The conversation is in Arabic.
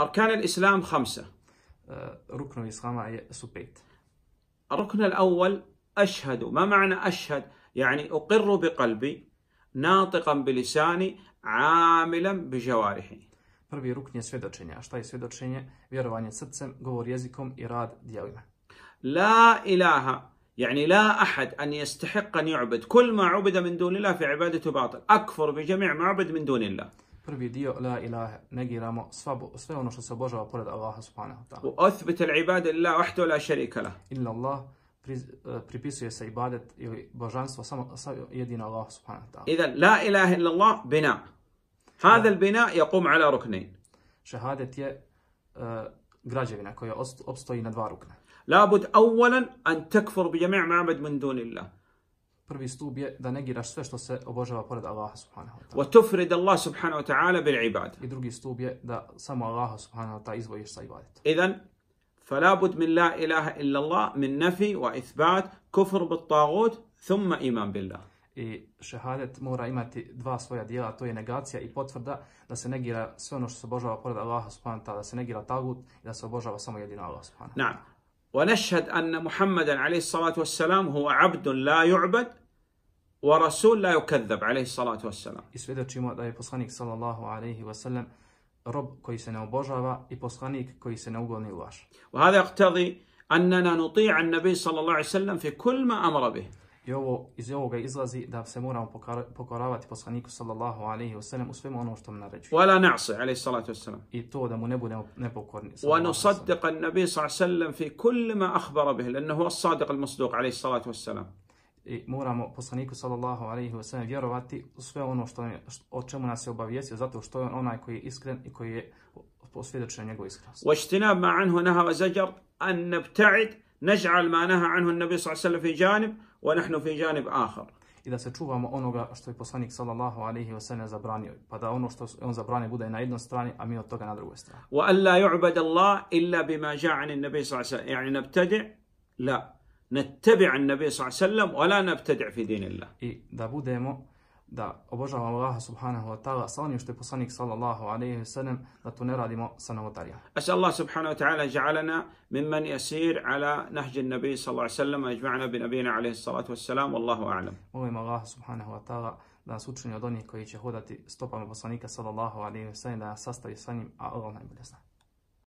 أركان الإسلام خمسة أه، ركن الإسلام هي سبيت الركن الأول أشهد ما معنى أشهد يعني أقر بقلبي ناطقا بلساني عاملا بجوارحي Prvi rukn je svjedočenje. A šta je svjedočenje? Vjerovanje srcem, govor jezikom i rad djelima. La ilaha, يعني لا أحد أن يستحق أن يعبد كل ما عبد من دون الله في عبادته باطل أكفر بجميع ما عبد من دون الله prvi dio la ilaha, negiramo svabu, sve ono što se obožava pored Allaha subhanahu wa ta'ala. Uothbit al ibad illa wahdahu la sharika la. Inna Allah pri, pripisuje se ibadet ili božanstvo samo jedino Allahu subhanahu wa ta'ala. Idan la ilaha illa Allah bina. Hada al-bina yaqum ala ruknayn. Shahadat je uh, građevina koja obstoji na dva rukna. لابد awwalan an takfur bi jami' من min dunillah. prvi stup je da negiraš sve što se obožava pored Allaha subhanahu wa ta'ala. وتفرد الله سبحانه وتعالى بالعبادة. I drugi stup je da samo Allaha subhanahu wa ta'ala izvojiš sa ibadetom. إذن فلا بد من لا إله إلا الله من نفي وإثبات كفر بالطاغوت ثم إيمان بالله. I šehadet mora imati dva svoja dijela, to je negacija i potvrda da se negira sve ono što se obožava pored Allaha subhanahu wa ta'ala, da se negira tagut i da se obožava samo jedino Allah subhanahu wa ta'ala. نعم. ونشهد أن محمدا عليه الصلاة والسلام هو عبد لا يعبد ورسول لا يكذب عليه الصلاة والسلام. I svjedočimo da je poslanik sallallahu alaihi wasallam rob koji se ne obožava i poslanik koji se ne ugodni u laž. وهذا يقتضي أننا نطيع النبي صلى الله عليه وسلم في كل ما أمر به. I ovo, iz ovoga izlazi da se moramo pokoravati poslaniku sallallahu alaihi wasallam u svemu ono što mu naređuje. ولا نعصي عليه الصلاة والسلام. I to da mu ne budemo nepokorni. ونصدق النبي صلى الله عليه وسلم في كل ما أخبر به لأنه هو الصادق المصدوق عليه الصلاة والسلام. i moramo poslaniku sallallahu alejhi ve sellem vjerovati u sve ono što je, o čemu nas je obavijestio zato što je on onaj koji je iskren i koji je posvjedočio njegovu iskrenost. Wa ijtinab ma anhu naha wa zajar an nabta'id naj'al ma naha anhu an-nabi sallallahu alejhi ve sellem fi janib wa nahnu fi janib akhar. I da se čuvamo onoga što je poslanik sallallahu alejhi ve sellem zabranio, pa da ono što on zabranio bude na jednoj strani, a mi od toga na drugoj strani. Wa alla yu'bad Allah illa bima ja'ani an-nabi sallallahu alejhi ve sellem, yani nabta'id la نتبع النبي صلى الله عليه وسلم ولا نبtedع في din Allah. I da budemo da obožavamo Allaha subhanahu wa ta'ala sa onim što je poslanik sallallahu alaihi wa sallam da to ne radimo sa novotarijama. Asa Allah subhanahu wa ta'ala ja'alana mimman yasir ala nahji nabi sallallahu alaihi wa sallam ajma'na bi nabina alaihi salatu wa salam wallahu a'lam. Molim Allah subhanahu wa ta'ala da nas učini od onih koji će hodati stopama poslanika sallallahu alaihi wa sallam da nas sastavi sa njim, a Allah najbolje zna.